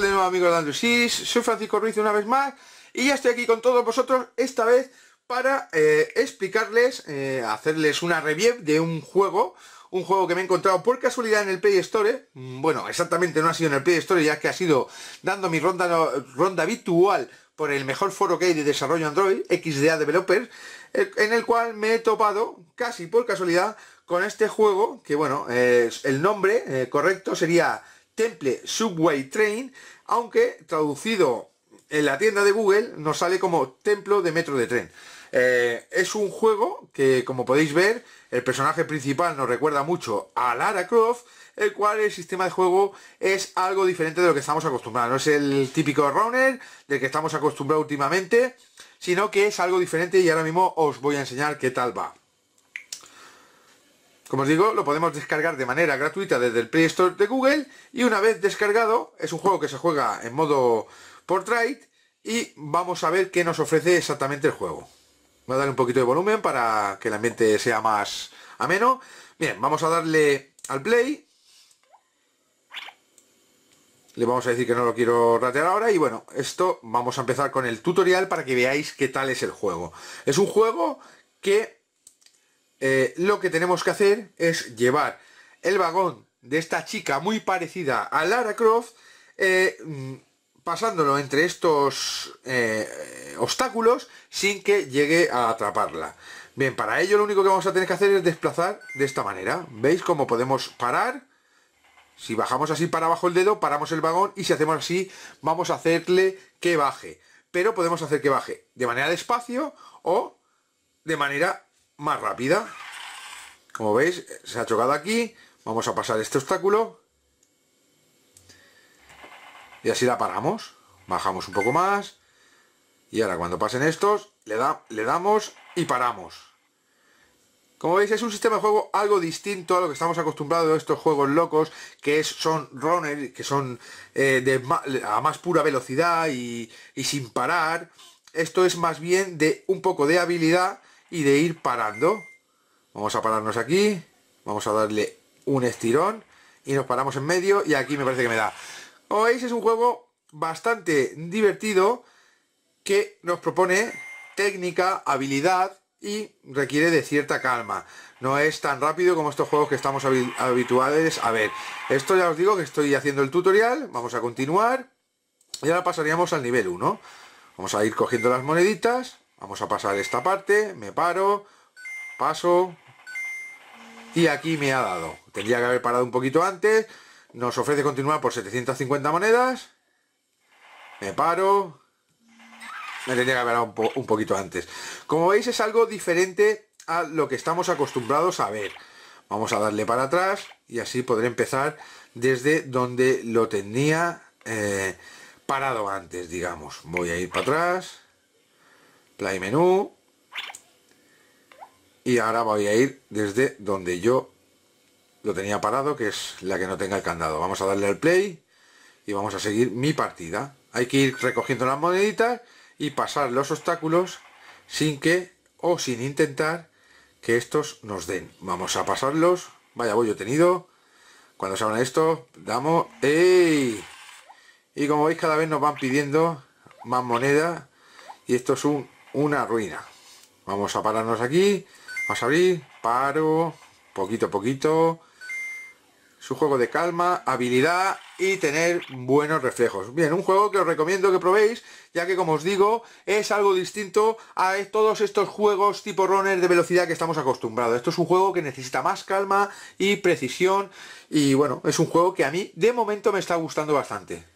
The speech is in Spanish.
de nuevo amigos de Android Soy Francisco Ruiz una vez más y ya estoy aquí con todos vosotros esta vez para eh, explicarles, eh, hacerles una review de un juego un juego que me he encontrado por casualidad en el Play Store mm, bueno, exactamente no ha sido en el Play Store ya que ha sido dando mi ronda, ronda habitual por el mejor foro que hay de desarrollo Android, XDA Developers eh, en el cual me he topado casi por casualidad con este juego que bueno, el nombre correcto sería Temple Subway Train, aunque traducido en la tienda de Google nos sale como Templo de Metro de Tren. Eh, es un juego que, como podéis ver, el personaje principal nos recuerda mucho a Lara Croft, el cual el sistema de juego es algo diferente de lo que estamos acostumbrados. No es el típico runner del que estamos acostumbrados últimamente, sino que es algo diferente y ahora mismo os voy a enseñar qué tal va. Como os digo, lo podemos descargar de manera gratuita desde el Play Store de Google y una vez descargado, es un juego que se juega en modo portrait y vamos a ver qué nos ofrece exactamente el juego. Voy a darle un poquito de volumen para que el ambiente sea más ameno. Bien, vamos a darle al play. Le vamos a decir que no lo quiero ratear ahora y bueno, esto vamos a empezar con el tutorial para que veáis qué tal es el juego. Es un juego que eh, lo que tenemos que hacer es llevar el vagón de esta chica muy parecida a Lara Croft, eh, mm, pasándolo entre estos eh, obstáculos sin que llegue a atraparla. Bien, para ello lo único que vamos a tener que hacer es desplazar de esta manera. ¿Veis cómo podemos parar? Si bajamos así para abajo el dedo, paramos el vagón y si hacemos así, vamos a hacerle que baje. Pero podemos hacer que baje de manera despacio o de manera más rápida. Como veis, se ha chocado aquí. Vamos a pasar este obstáculo. Y así la paramos. Bajamos un poco más. Y ahora cuando pasen estos, le, da, le damos y paramos. Como veis es un sistema de juego algo distinto a lo que estamos acostumbrados a estos juegos locos que es, son runner, que son eh, de a más pura velocidad y, y, sin parar. Esto es más bien de un poco de habilidad y de ir parando. Vamos a pararnos aquí, vamos a darle un estirón y nos paramos en medio y aquí me parece que me da. Como veis es un juego bastante divertido que nos propone técnica, habilidad y requiere de cierta calma. No es tan rápido como estos juegos que estamos habituales a ver. Esto ya os digo que estoy haciendo el tutorial, vamos a continuar y ahora pasaríamos al nivel 1. Vamos a ir cogiendo las moneditas vamos a pasar esta parte me paro paso y aquí me ha dado tendría que haber parado un poquito antes nos ofrece continuar por 750 monedas me paro me tendría que haber dado un, poquito antes como veis es algo diferente a lo que estamos acostumbrados a ver vamos a darle para atrás y así podré empezar desde donde lo tenía eh, parado antes digamos voy a ir para atrás play menú y ahora voy a ir desde donde yo lo tenía parado que es la que no tenga el candado vamos a darle al play y vamos a seguir mi partida hay que ir recogiendo las moneditas y pasar los obstáculos sin que o sin intentar que estos nos den vamos a pasarlos vaya bollo tenido cuando se abra esto damos ¡Ey! y como veis cada vez nos van pidiendo más moneda y esto es un una ruina. Vamos a pararnos aquí. Vamos a abrir. Paro. Poquito a poquito. Su juego de calma, habilidad y tener buenos reflejos. Bien, un juego que os recomiendo que probéis, ya que como os digo, es algo distinto a e-, todos estos juegos tipo runner de velocidad que estamos acostumbrados. Esto es un juego que necesita más calma y precisión y bueno, es un juego que a mí de momento me está gustando bastante.